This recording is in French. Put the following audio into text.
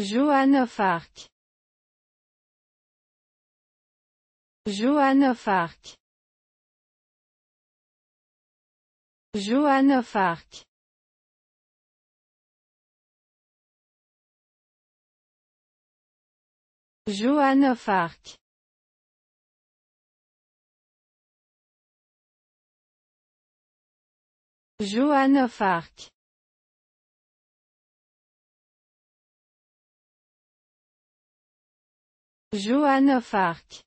Joan of Arc. Joan of Arc. Joan of Arc. Joan of Arc. Johan of Arc